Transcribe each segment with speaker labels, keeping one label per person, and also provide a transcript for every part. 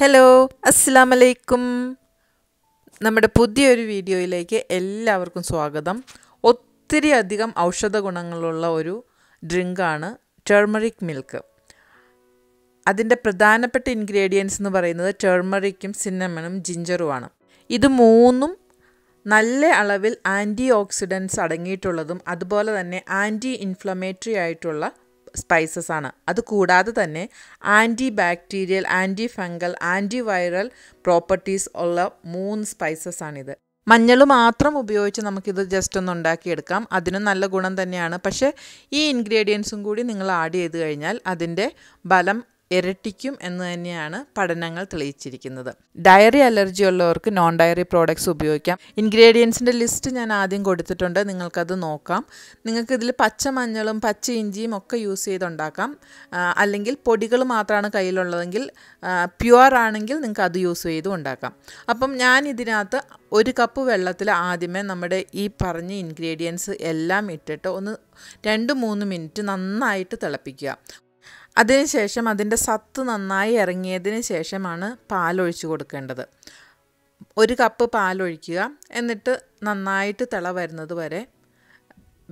Speaker 1: hello അസ്സാം വലൈക്കും നമ്മുടെ പുതിയൊരു വീഡിയോയിലേക്ക് എല്ലാവർക്കും സ്വാഗതം ഒത്തിരി അധികം ഔഷധ ഗുണങ്ങളുള്ള ഒരു ഡ്രിങ്കാണ് ടെർമറിക് മിൽക്ക് അതിൻ്റെ പ്രധാനപ്പെട്ട ഇൻഗ്രീഡിയൻസ് എന്ന് പറയുന്നത് ടെർമറിക്കും സിന്നമനും ജിഞ്ചറുമാണ് ഇത് മൂന്നും നല്ല അളവിൽ ആൻറ്റി ഓക്സിഡൻസ് അടങ്ങിയിട്ടുള്ളതും അതുപോലെ തന്നെ ആൻറ്റി ഇൻഫ്ലമേറ്ററി ആയിട്ടുള്ള സ്പൈസസ് ആണ് അത് കൂടാതെ തന്നെ anti bacterial anti fungal anti viral properties ഉള്ള മൂന്ന് സ്പൈസസ് ആണിത് മഞ്ഞൾ മാത്രം ഉപയോഗിച്ച് നമുക്കിത് ജസ്റ്റ് ഒന്ന് ഉണ്ടാക്കിയെടുക്കാം അതിനും നല്ല ഗുണം തന്നെയാണ് പക്ഷേ ഈ ഇൻഗ്രീഡിയൻസും കൂടി നിങ്ങൾ ആഡ് ചെയ്ത് കഴിഞ്ഞാൽ അതിൻ്റെ ബലം ഇരട്ടിക്കും എന്ന് തന്നെയാണ് പഠനങ്ങൾ തെളിയിച്ചിരിക്കുന്നത് ഡയറി അലർജി ഉള്ളവർക്ക് നോൺ ഡയറി പ്രോഡക്ട്സ് ഉപയോഗിക്കാം ഇൻഗ്രീഡിയൻസിൻ്റെ ലിസ്റ്റ് ഞാൻ ആദ്യം കൊടുത്തിട്ടുണ്ട് നിങ്ങൾക്കത് നോക്കാം നിങ്ങൾക്ക് ഇതിൽ പച്ച മഞ്ഞളും പച്ച ഇഞ്ചിയും ഒക്കെ യൂസ് ചെയ്തുണ്ടാക്കാം അല്ലെങ്കിൽ പൊടികൾ മാത്രമാണ് കയ്യിലുള്ളതെങ്കിൽ പ്യുവർ ആണെങ്കിൽ നിങ്ങൾക്ക് അത് യൂസ് ചെയ്തും ഉണ്ടാക്കാം അപ്പം ഞാൻ ഇതിനകത്ത് ഒരു കപ്പ് വെള്ളത്തിൽ ആദ്യമേ നമ്മുടെ ഈ പറഞ്ഞ ഇൻഗ്രീഡിയൻസ് എല്ലാം ഇട്ടിട്ട് ഒന്ന് രണ്ട് മൂന്ന് മിനിറ്റ് നന്നായിട്ട് തിളപ്പിക്കുക അതിനുശേഷം അതിൻ്റെ സത്ത് നന്നായി ഇറങ്ങിയതിന് ശേഷമാണ് പാലൊഴിച്ചു കൊടുക്കേണ്ടത് ഒരു കപ്പ് പാലൊഴിക്കുക എന്നിട്ട് നന്നായിട്ട് തിള വരുന്നത് വരെ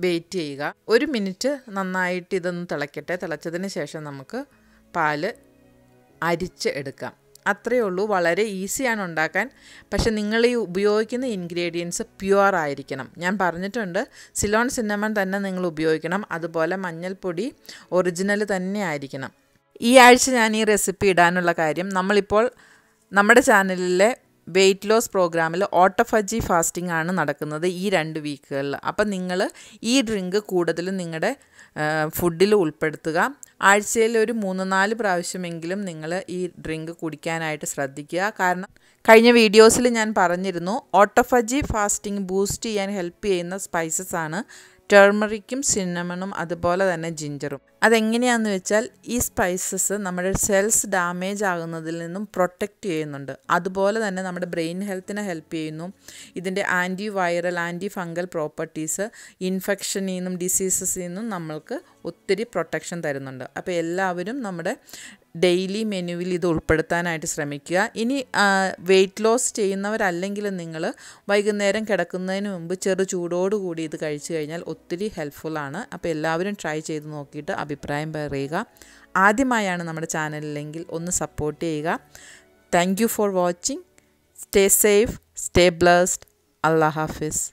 Speaker 1: വെയിറ്റ് ചെയ്യുക ഒരു മിനിറ്റ് നന്നായിട്ട് ഇതൊന്ന് തിളയ്ക്കട്ടെ തിളച്ചതിന് ശേഷം നമുക്ക് പാല് അരിച്ച് എടുക്കാം അത്രയേ ഉള്ളൂ വളരെ ഈസിയാണ് ഉണ്ടാക്കാൻ പക്ഷേ നിങ്ങൾ ഈ ഉപയോഗിക്കുന്ന ഇൻഗ്രീഡിയൻസ് പ്യുവർ ആയിരിക്കണം ഞാൻ പറഞ്ഞിട്ടുണ്ട് സിലോൺ സിന്നമൺ തന്നെ നിങ്ങൾ ഉപയോഗിക്കണം അതുപോലെ മഞ്ഞൾപ്പൊടി ഒറിജിനൽ തന്നെ ആയിരിക്കണം ഈ ആഴ്ച ഞാൻ ഈ റെസിപ്പി ഇടാനുള്ള കാര്യം നമ്മളിപ്പോൾ നമ്മുടെ ചാനലിലെ വെയ്റ്റ് ലോസ് പ്രോഗ്രാമിൽ ഓട്ടോഫജി ഫാസ്റ്റിംഗ് ആണ് നടക്കുന്നത് ഈ രണ്ട് വീക്കുകളിൽ അപ്പം നിങ്ങൾ ഈ ഡ്രിങ്ക് കൂടുതലും നിങ്ങളുടെ ഫുഡിൽ ഉൾപ്പെടുത്തുക ആഴ്ചയിൽ ഒരു മൂന്ന് നാല് പ്രാവശ്യമെങ്കിലും നിങ്ങൾ ഈ ഡ്രിങ്ക് കുടിക്കാനായിട്ട് ശ്രദ്ധിക്കുക കാരണം കഴിഞ്ഞ വീഡിയോസിൽ ഞാൻ പറഞ്ഞിരുന്നു ഓട്ടോഫജി ഫാസ്റ്റിംഗ് ബൂസ്റ്റ് ചെയ്യാൻ ഹെൽപ്പ് ചെയ്യുന്ന സ്പൈസസ് ആണ് ടെർമറിക്കും സിന്നമണും അതുപോലെ തന്നെ ജിഞ്ചറും അതെങ്ങനെയാണെന്ന് വെച്ചാൽ ഈ സ്പൈസസ് നമ്മുടെ സെൽസ് ഡാമേജ് ആകുന്നതിൽ നിന്നും പ്രൊട്ടക്റ്റ് ചെയ്യുന്നുണ്ട് അതുപോലെ തന്നെ നമ്മുടെ ബ്രെയിൻ ഹെൽത്തിനെ ഹെൽപ്പ് ചെയ്യുന്നു ഇതിൻ്റെ anti viral anti fungal properties ഇൻഫെക്ഷനിൽ നിന്നും ഡിസീസസിൽ നിന്നും നമ്മൾക്ക് ഒത്തിരി പ്രൊട്ടക്ഷൻ തരുന്നുണ്ട് അപ്പോൾ എല്ലാവരും നമ്മുടെ ഡെയിലി മെനുവിൽ ഇത് ഉൾപ്പെടുത്താനായിട്ട് ശ്രമിക്കുക ഇനി വെയിറ്റ് ലോസ് ചെയ്യുന്നവരല്ലെങ്കിൽ നിങ്ങൾ വൈകുന്നേരം കിടക്കുന്നതിന് മുമ്പ് ചെറു ചൂടോടുകൂടി ഇത് കഴിച്ചു കഴിഞ്ഞാൽ ഒത്തിരി ഹെൽപ്ഫുള്ളാണ് അപ്പോൾ എല്ലാവരും ട്രൈ ചെയ്ത് നോക്കിയിട്ട് അഭിപ്രായം പറയുക ആദ്യമായാണ് നമ്മുടെ ചാനലിലെങ്കിൽ ഒന്ന് സപ്പോർട്ട് ചെയ്യുക thank you for watching stay safe stay blessed അള്ളാഹ് ഹാഫിസ്